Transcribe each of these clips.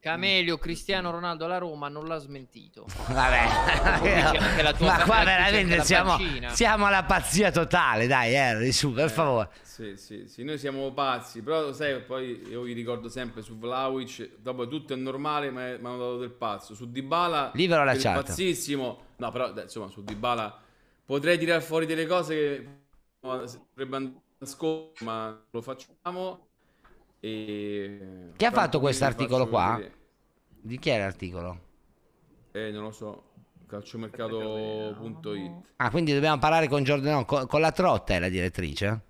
Camelio mm. Cristiano Ronaldo alla Roma non l'ha smentito. Vabbè, la tua ma qua veramente siamo, siamo, alla pazzia totale, dai, Harry, eh, su, per eh, favore. Sì, sì, sì, noi siamo pazzi, però sai, poi io vi ricordo sempre su Vlaovic, dopo tutto è normale, ma mi hanno dato del pazzo. Su Dybala Libero la chat. pazzissimo. No, però insomma, su Dybala potrei tirare fuori delle cose che potrebbero andare a scopo, ma lo facciamo e... Chi ha fatto questo articolo qua? Vedere. Di chi è l'articolo? Eh, non lo so. Calciomercato.it. Ah, quindi dobbiamo parlare con Giordano, con, con la Trotta è la direttrice?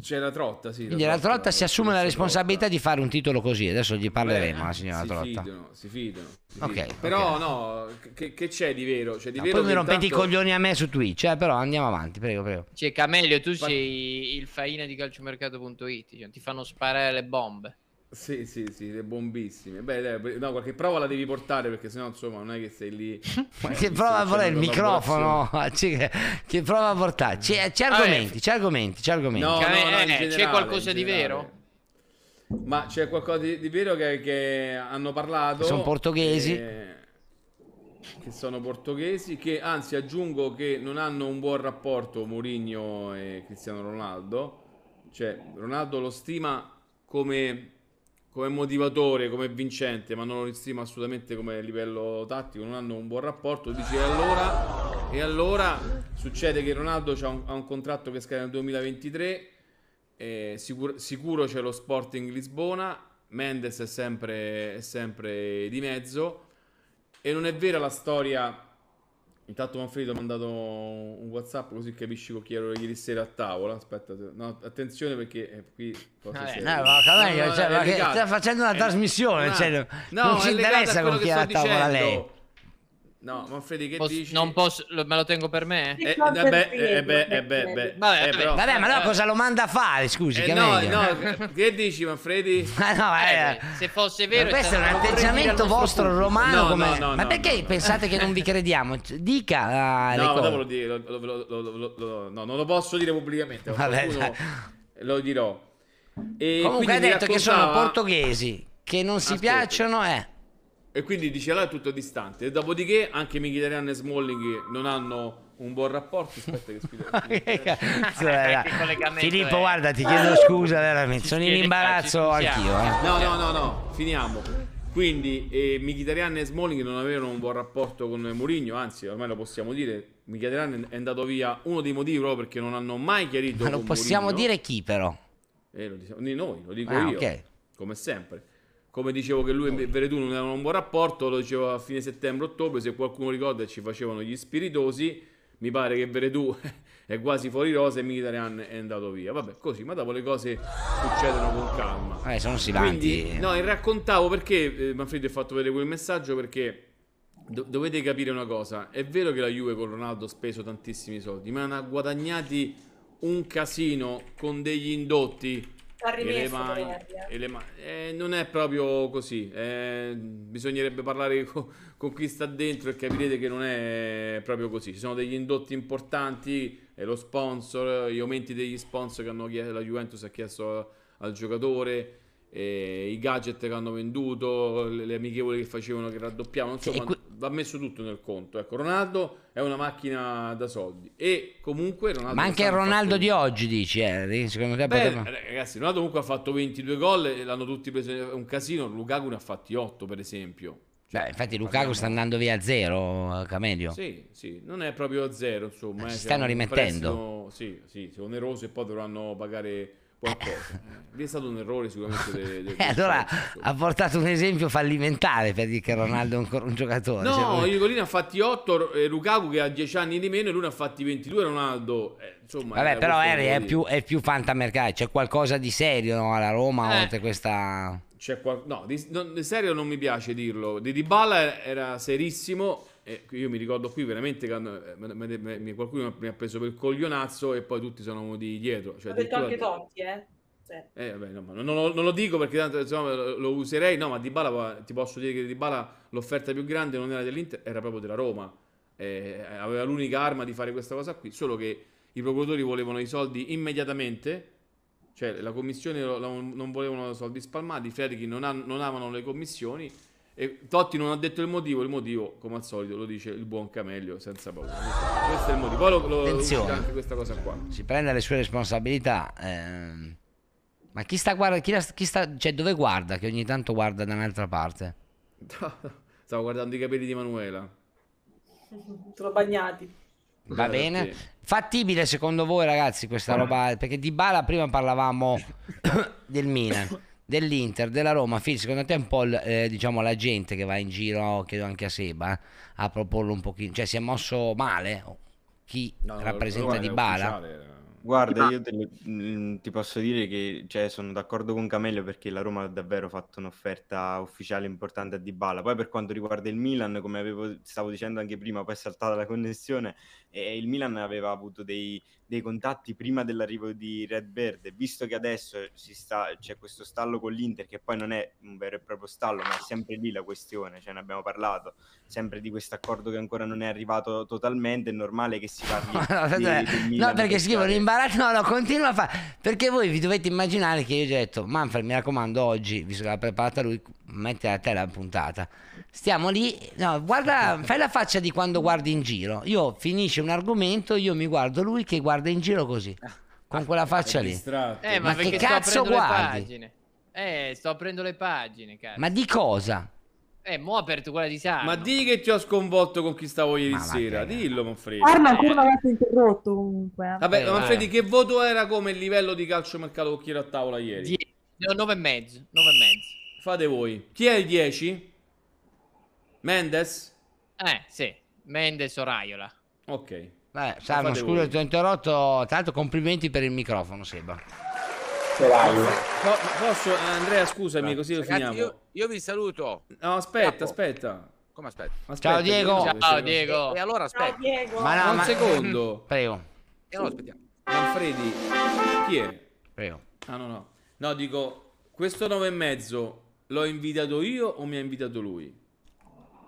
C'è la Trotta, sì. La Quindi la Trotta si assume la responsabilità trotta. di fare un titolo così. Adesso gli parleremo la signora si Trotta. Fidano, si fidano, si okay, fidano. Però okay. no, che, che, c'è di vero? C'è cioè, di no, vero poi mi rompete intanto... i coglioni a me su Twitch, eh, però andiamo avanti, prego, prego. Cioè, Camelio, tu sei il faina di calciomercato.it, cioè, ti fanno sparare le bombe. Sì, sì, sì, le bombissime. Beh, dai, no, qualche prova la devi portare perché sennò insomma non è che sei lì. Eh, che prova a volare il microfono? Che, prova a portare? C'è, c'è argomenti, c'è argomenti, c'è argomenti. No, cioè, no, no eh, generale, c'è qualcosa di vero? Ma c'è qualcosa di, di vero che, che, hanno parlato. Sono portoghesi. Che, eh, che sono portoghesi, che anzi aggiungo che non hanno un buon rapporto Mourinho e Cristiano Ronaldo. Cioè, Ronaldo lo stima come come motivatore, come vincente, ma non lo stimo assolutamente come livello tattico, non hanno un buon rapporto, dici allora, e allora succede che Ronaldo ha un, ha un contratto che scade nel 2023, eh, sicuro, sicuro c'è lo Sporting Lisbona, Mendes è sempre, è sempre di mezzo, e non è vera la storia Intanto Manfredo ha mandato un WhatsApp così capisci con chi ero ieri sera a tavola. Aspetta, no, attenzione perché eh, qui. Vabbè, no, ma no, no, cioè, sta facendo una è, trasmissione. Cioè, no, cioè, non ci interessa con chi è a tavola dicendo. lei. No, mm. Manfredi, che Pos- dici? Non posso, lo, me lo tengo per me? Eh, eh, eh, beh, eh, beh, beh. Vabbè, eh, però, vabbè, ma allora cosa lo manda a fare? Scusi, eh, che no, no, che dici, Manfredi? Ma no, eh, se fosse vero, questo è un atteggiamento vostro punto. romano. No, come... no, no, ma perché pensate che non vi crediamo? Dica uh, no, dopo lo dire, lo, lo, no, non lo posso dire pubblicamente. Vabbè, lo dirò. E Comunque, ha detto raccontava... che sono portoghesi che non si piacciono, eh. E quindi dice là è tutto distante. E dopodiché anche Michidarian e Smalling non hanno un buon rapporto. Aspetta che era. spiego. Filippo, è... guarda, ti chiedo ah! scusa veramente. Sono in imbarazzo anch'io. Eh. No, no, no, no, finiamo. Quindi eh, Michidarian e Smalling non avevano un buon rapporto con Mourinho, anzi ormai lo possiamo dire, Michidarian è andato via uno dei motivi proprio perché non hanno mai chiarito... Ma lo possiamo Murigno. dire chi però? Eh, lo diciamo, noi, lo dico ah, io, okay. come sempre come dicevo che lui e Veretù non avevano un buon rapporto, lo dicevo a fine settembre-ottobre, se qualcuno ricorda ci facevano gli spiritosi, mi pare che Veretù è quasi fuori rosa e Mkhitaryan è andato via. Vabbè, così, ma dopo le cose succedono con calma. Eh, sono silenti. No, e raccontavo perché eh, Manfredo ha fatto vedere quel messaggio perché do- dovete capire una cosa, è vero che la Juve con Ronaldo ha speso tantissimi soldi, ma ne ha guadagnati un casino con degli indotti e mani, eh. e mani, eh, non è proprio così. Eh, bisognerebbe parlare con, con, chi sta dentro e capirete che non è proprio così. Ci sono degli indotti importanti, eh, lo sponsor, gli aumenti degli sponsor che hanno chiesto, la Juventus ha chiesto al, al giocatore, eh, i gadget che hanno venduto, le, le, amichevoli che facevano che raddoppiavano. Insomma, va messo tutto nel conto. Ecco, Ronaldo è una macchina da soldi e comunque Ronaldo Ma anche il Ronaldo fatto... di oggi dici, eh, secondo te Beh, poteva... Eh, ragazzi, Ronaldo comunque ha fatto 22 gol e l'hanno tutti preso è un casino, Lukaku ne ha fatti 8 per esempio. Cioè, Beh, infatti Lukaku abbiamo... sta andando via a zero, eh, Camelio. Sì, sì, non è proprio a zero, insomma, eh, si eh, stanno rimettendo. Prestito, sì, sì, oneroso e poi dovranno pagare qualcosa. Eh. Lì è stato un errore sicuramente. De, de eh, allora ha portato un esempio fallimentare per dire che Ronaldo è ancora un giocatore. No, cioè... ha fatti 8, eh, Lukaku che ha 10 anni di meno e lui ne ha fatti 22, Ronaldo. Eh, insomma, Vabbè, però Harry è più, è più fantamercato, c'è qualcosa di serio no, alla Roma eh. oltre questa... C'è qual... No, di, no, serio non mi piace dirlo. Di Dybala era serissimo e io mi ricordo qui veramente che eh, qualcuno mi ha preso per il coglionazzo e poi tutti sono venuti dietro. Cioè, Ho detto anche Totti, eh. Cioè. Eh, vabbè, no, non, lo, non, lo, dico perché tanto insomma, lo userei. No, ma Di Bala ti posso dire che Di Bala l'offerta più grande non era dell'Inter, era proprio della Roma. Eh, eh, aveva l'unica arma di fare questa cosa qui. Solo che i procuratori volevano i soldi immediatamente, cioè la commissione lo, lo, non volevano soldi spalmati. Fredchi non, non amano le commissioni e Totti non ha detto il motivo, il motivo come al solito lo dice il buon Camelio senza paura. Questo è il motivo. Poi lo, lo Attenzione, anche questa cosa qua. Si prende le sue responsabilità. Ehm. Ma chi sta guarda, chi, chi sta, cioè dove guarda che ogni tanto guarda da un'altra parte? Stavo guardando i capelli di Manuela. Sono bagnati. Va eh, bene. Fattibile secondo voi ragazzi questa roba? Perché di Bala prima parlavamo del Milan dell'Inter, della Roma, Phil, secondo te è un po' eh, diciamo la gente che va in giro, chiedo anche a Seba, a proporlo un pochino, cioè si è mosso male chi no, rappresenta Di Bala? Ufficiale, Guarda, io le, mm, ti posso dire che cioè, sono d'accordo con Camello perché la Roma ha davvero fatto un'offerta ufficiale importante a Dybala. Poi per quanto riguarda il Milan, come avevo, stavo dicendo anche prima, poi è saltata la connessione, eh, il Milan aveva avuto dei, dei contatti prima dell'arrivo di Red Bird. visto che adesso sta, c'è questo stallo con l'Inter, che poi non è un vero e proprio stallo, ma è sempre lì la questione, cioè ne abbiamo parlato, sempre di questo accordo che ancora non è arrivato totalmente, è normale che si parli di, del Milan. No, perché scrivono in base spara, no, no, continua a fare. Perché voi vi dovete immaginare che io ho detto, Manfred, mi raccomando, oggi, visto che l'ha preparata lui, mette a te la puntata. Stiamo lì, no, guarda, fai la faccia di quando guardi in giro. Io finisce un argomento, io mi guardo lui che guarda in giro così, con quella ah, faccia lì. Eh, ma, ma che cazzo guardi? Eh, sto aprendo le pagine, cazzo. Ma di cosa? Eh, mo' aperto quella di Sara. Ma di che ti ho sconvolto con chi stavo ieri ma sera. Vabbè. Dillo, Manfredi. Arma ancora eh. l'ha interrotto comunque. Vabbè, eh, Manfredi, che voto era come il livello di calcio mercato cocchiere a tavola ieri? 10. No, e mezzo. 9 e mezzo. Fate voi. Chi è il 10? Mendes? Eh, sì. Mendes o Raiola. Ok. Beh, Salmo, scusa, ti ho interrotto. Tanto complimenti per il microfono, Seba ce l'hai. posso, Andrea, scusami, così lo finiamo. Io, io vi saluto. No, aspetta, Capo. aspetta. Come aspetta? aspetta Ciao Diego. Ciao Diego. E allora aspetta. Ciao, ma no, un ma... secondo. Prego. E allora aspettiamo. Manfredi, chi è? Prego. Ah no no. No, dico, questo 9 e mezzo l'ho invitato io o mi ha invitato lui?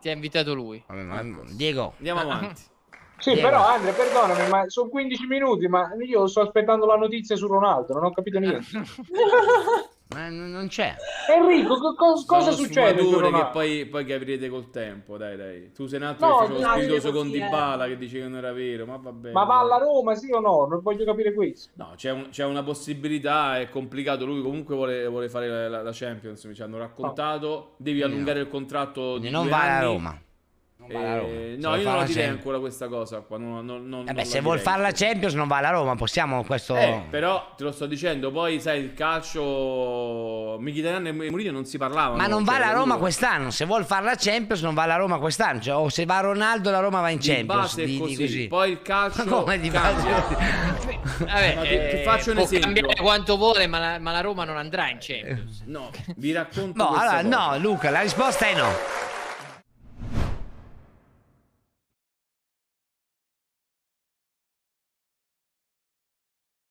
Ti ha invitato lui. Vabbè, ma... Diego. Andiamo avanti. Sì, Diego. però Andrea, perdonami, ma sono 15 minuti, ma io sto aspettando la notizia su Ronaldo, non ho capito niente. ma non c'è. Enrico, co- co- cosa succede? che poi, poi capirete col tempo, dai, dai. Tu sei un altro no, che facevo spiritoso con Di Bala che dice che non era vero, ma va bene. Ma va alla Roma, sì o no? Non voglio capire questo. No, c'è, un, c'è una possibilità, è complicato, lui comunque vuole, vuole fare la, la, la Champions, mi ci hanno raccontato, devi no. allungare il contratto di non due va a Roma eh, no, io non la direi Champions. ancora questa cosa qua. Non, non, non, eh beh, se vuol fare la Champions non va alla Roma, possiamo questo... Eh, però te lo sto dicendo, poi sai il calcio... Michitarian e Mourinho non si parlavano. Ma non cioè, va alla Roma quest'anno, se vuol fare la Champions non va alla Roma quest'anno. Cioè, o se va Ronaldo la Roma va in di Champions. Base di, così. Di così. Poi il calcio... Ma come di base? Vabbè, ma ti, eh, ti faccio un esempio. cambiare quanto vuole, ma la, ma la, Roma non andrà in Champions. No, vi racconto... No, allora, no, Luca, la risposta è no.